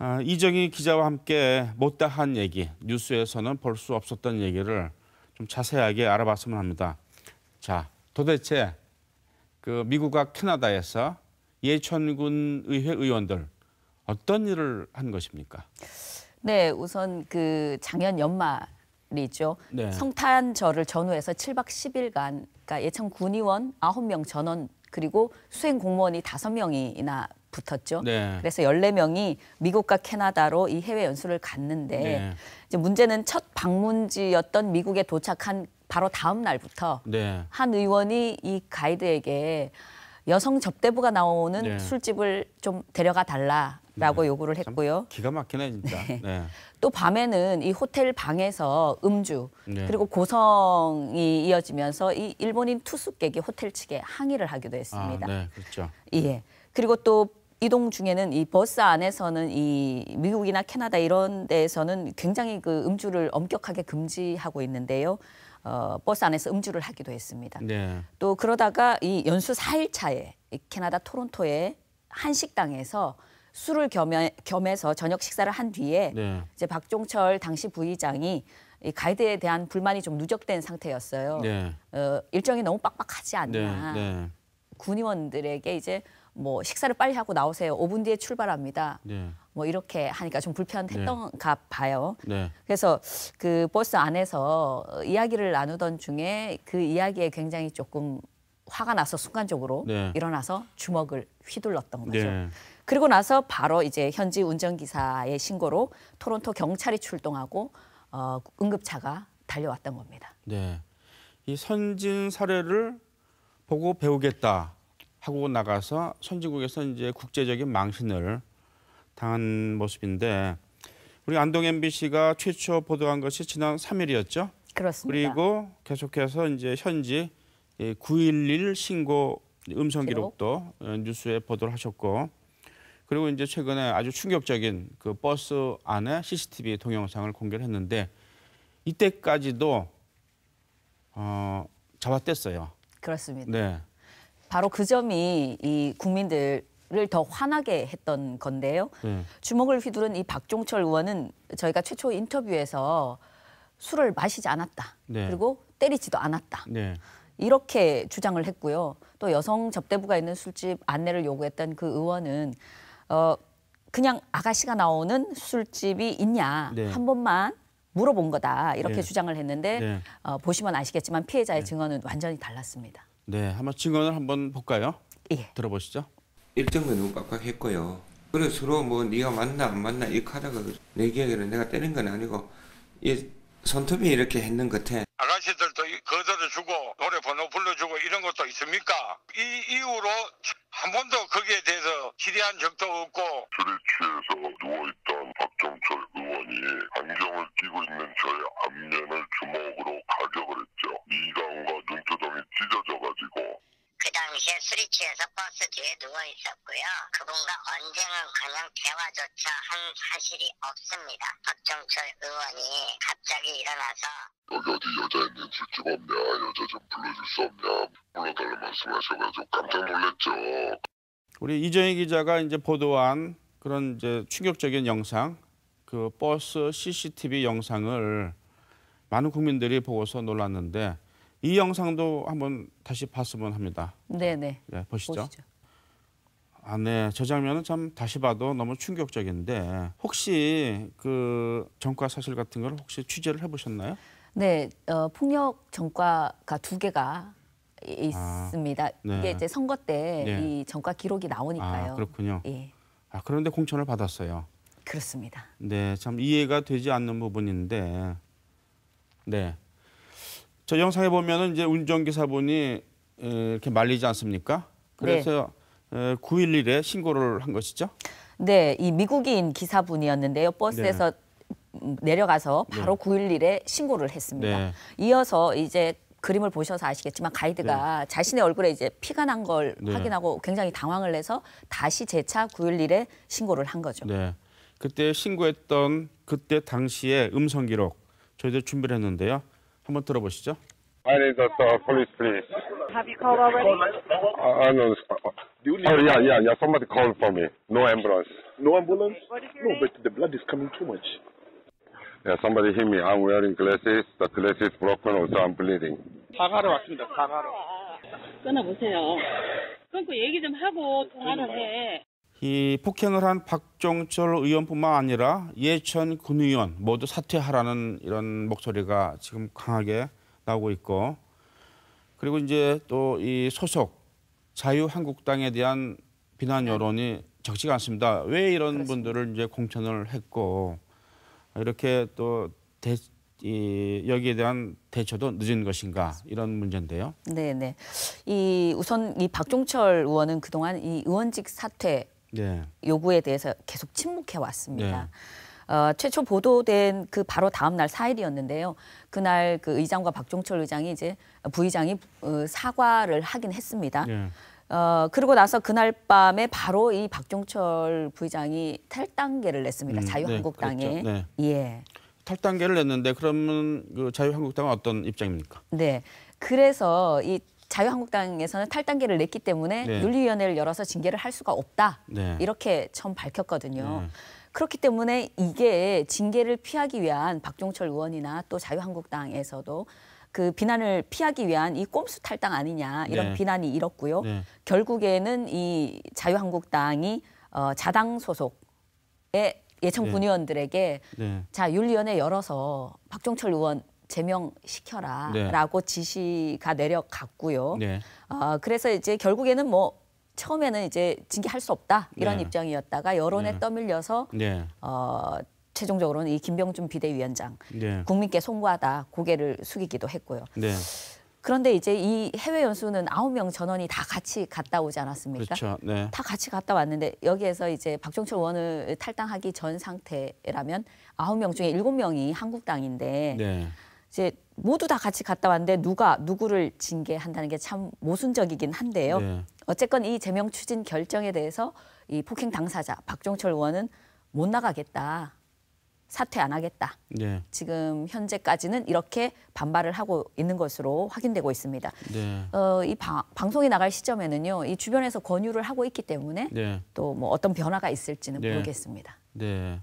아, 이정희 기자와 함께 못다한 얘기, 뉴스에서는 볼 수 없었던 얘기를 좀 자세하게 알아봤으면 합니다. 자, 도대체 그 미국과 캐나다에서 예천군 의회 의원들 어떤 일을 한 것입니까? 네, 우선 그 작년 연말이죠. 네. 성탄절을 전후해서 7박 10일간 그러니까 예천 군의원 9명 전원 그리고 수행 공무원이 5명이나 붙었죠. 네. 그래서 14명이 미국과 캐나다로 이 해외 연수를 갔는데 네. 이제 문제는 첫 방문지였던 미국에 도착한 바로 다음 날부터 네. 한 의원이 이 가이드에게 여성 접대부가 나오는 네. 술집을 좀 데려가 달라. 라고 네, 요구를 했고요. 기가 막히네 진짜. 네. 네. 또 밤에는 이 호텔 방에서 음주 네. 그리고 고성이 이어지면서 이 일본인 투숙객이 호텔 측에 항의를 하기도 아, 했습니다. 아, 네, 그렇죠. 예. 그리고 또 이동 중에는 이 버스 안에서는 이 미국이나 캐나다 이런 데에서는 굉장히 그 음주를 엄격하게 금지하고 있는데요. 어, 버스 안에서 음주를 하기도 했습니다. 네. 또 그러다가 이 연수 4일 차에 캐나다 토론토에한 식당에서 술을 겸해, 겸해서 저녁 식사를 한 뒤에 네. 이제 박종철 당시 부의장이 이 가이드에 대한 불만이 좀 누적된 상태였어요. 네. 어, 일정이 너무 빡빡하지 않나. 네, 네. 군의원들에게 이제 뭐 식사를 빨리 하고 나오세요. 5분 뒤에 출발합니다. 네. 뭐 이렇게 하니까 좀 불편했던가 네. 봐요. 그래서 그 버스 안에서 이야기를 나누던 중에 그 이야기에 굉장히 조금 화가 나서 순간적으로 일어나서 주먹을 휘둘렀던 거죠. 그리고 나서 바로 이제 현지 운전기사의 신고로 토론토 경찰이 출동하고 어, 응급차가 달려왔던 겁니다. 네. 이 선진 사례를 보고 배우겠다 하고 나가서 선진국에서 이제 국제적인 망신을 당한 모습인데 우리 안동 MBC가 최초 보도한 것이 지난 3일이었죠. 그렇습니다. 그리고 계속해서 이제 현지 9.11 신고 음성 기록도 어, 뉴스에 보도를 하셨고 그리고 이제 최근에 아주 충격적인 그 버스 안에 CCTV 동영상을 공개를 했는데 이때까지도 어, 잡아댔어요 그렇습니다. 네. 바로 그 점이 이 국민들 을더 화나게 했던 건데요. 네. 주먹을 휘두른 이 박종철 의원은 저희가 최초 인터뷰에서 술을 마시지 않았다. 네. 그리고 때리지도 않았다. 네. 이렇게 주장을 했고요. 또 여성 접대부가 있는 술집 안내를 요구했던 그 의원은 어, 그냥 아가씨가 나오는 술집이 있냐 네. 한 번만 물어본 거다 이렇게 네. 주장을 했는데 네. 어, 보시면 아시겠지만 피해자의 네. 증언은 완전히 달랐습니다. 네, 한번 증언을 한번 볼까요? 예. 들어보시죠. 일정도 빡빡했고요. 그래서 로뭐 네가 맞나 안 맞나 이렇게 하다가 내 기억에는 내가 때린 건 아니고 손톱이 이렇게 했는 것같 아가씨들도 거절을 주고 노래 번호 불러주고 이런 것도 있습니까? 이 이후로 한 번도 거기에 대해서 질의한 적도 없고 술에 취해서 누워있던 박정철 의원이 안경을 끼고 있는 저의 안면을 주먹으로 가격을 했죠. 이강과 눈두덩이 찢어져가지고 그 당시에 술이 취해서 버스 그 뒤에 누워 있었고요. 그분과 언제는 그냥 대화조차 한 사실이 없습니다. 박종철 의원이 갑자기 일어나서 여기 어디 여자 있는 술집 없냐 여자 좀 불러줄 수 없냐 불러달라 말씀하셔가지고 깜짝 놀랐죠. 우리 이정희 기자가 이제 보도한 그런 이제 충격적인 영상, 그 버스 CCTV 영상을 많은 국민들이 보고서 놀랐는데 이 영상도 한번 다시 봤으면 합니다. 네네. 예, 보시죠. 보시죠. 아, 네. 저 장면은 참 다시 봐도 너무 충격적인데 혹시 그 전과 사실 같은 걸 혹시 취재를 해보셨나요? 네, 어, 폭력 전과가 두 개가 아, 있습니다. 아, 네. 이게 이제 선거 때이 네. 전과 기록이 나오니까요. 아, 그렇군요. 예. 아, 그런데 공천을 받았어요. 그렇습니다. 네, 참 이해가 되지 않는 부분인데, 네, 저 영상에 보면은 이제 운전기사분이 이렇게 말리지 않습니까? 네. 그래서 네. 911에 신고를 한 것이죠. 네, 이 미국인 기사분이었는데요. 버스에서 네. 음, 내려가서 네. 바로 네. 911에 신고를 했습니다. 네. 이어서 이제 그림을 보셔서 아시겠지만 가이드가 네. 자신의 얼굴에 이제 피가 난걸 네. 확인하고 굉장히 당황을 해서 다시 재차 911에 신고를 한 거죠. 네. 그때 신고했던 그때 당시의 음성 기록 저희들 준비를 했는데요. 한번 들어보시죠. I need the uh, police, please. Have you called already? I, I know this. Do you need oh, yeah, yeah, yeah. Somebody called for me. No ambulance. No ambulance? What is your no, name? but the blood is coming too much. Yeah, somebody hit me. I'm wearing glasses. The glasses broken, also I'm bleeding. 사과로 왔습니다, 사과로. 끊어보세요. 끊고 얘기 좀 하고 통화를 해. 이 폭행을 한 박종철 의원뿐만 아니라 예천 군의원 모두 사퇴하라는 이런 목소리가 지금 강하게 나오고 있고 그리고 이제 또 이 소속 자유한국당에 대한 비난 네. 여론이 적지가 않습니다. 왜 이런 그렇습니다. 분들을 이제 공천을 했고 이렇게 또 대, 이, 여기에 대한 대처도 늦은 것인가 이런 문제인데요. 네, 네. 이 우선 이 박종철 의원은 그동안 이 의원직 사퇴 네. 요구에 대해서 계속 침묵해 왔습니다. 네. 어, 최초 보도된 그 바로 다음 날 4일이었는데요. 그날 그 의장과 박종철 의장이 이제 부의장이 어, 사과를 하긴 했습니다. 네. 어, 그리고 나서 그날 밤에 바로 이 박종철 부의장이 탈당계를 냈습니다. 음, 네, 자유한국당에. 그렇 네. 예. 탈당계를 냈는데 그러면 그 자유한국당은 어떤 입장입니까? 네. 그래서 이 자유한국당에서는 탈당계를 냈기 때문에 네. 윤리위원회를 열어서 징계를 할 수가 없다. 네. 이렇게 처음 밝혔거든요. 네. 그렇기 때문에 이게 징계를 피하기 위한 박종철 의원이나 또 자유한국당에서도 그 비난을 피하기 위한 이 꼼수 탈당 아니냐 이런 네. 비난이 일었고요. 네. 결국에는 이 자유한국당이 어, 자당 소속의 예천 군의원들에게 네. 자 윤리위원회 열어서 박종철 의원 제명시켜라라고 네. 지시가 내려갔고요. 네. 어, 그래서 이제 결국에는 뭐 처음에는 이제 징계할 수 없다 이런 네. 입장이었다가 여론에 네. 떠밀려서 네. 어, 최종적으로는 이 김병준 비대위원장 네. 국민께 송구하다 고개를 숙이기도 했고요. 그런데 이제 이 해외 연수는 아홉 명 전원이 다 같이 갔다 오지 않았습니까? 그렇죠. 네. 다 같이 갔다 왔는데 여기에서 이제 박종철 의원을 탈당하기 전 상태라면 아홉 명 중에 일곱 명이 한국당인데 네. 이제 모두 다 같이 갔다 왔는데 누가 누구를 징계한다는 게 참 모순적이긴 한데요. 네. 어쨌건 이 제명 추진 결정에 대해서 이 폭행 당사자 박종철 의원은 못 나가겠다. 사퇴 안 하겠다. 네. 지금 현재까지는 이렇게 반발을 하고 있는 것으로 확인되고 있습니다. 네. 어, 이 방송이 나갈 시점에는요, 이 주변에서 권유를 하고 있기 때문에 네. 또뭐 어떤 변화가 있을지는 네. 모르겠습니다. 네.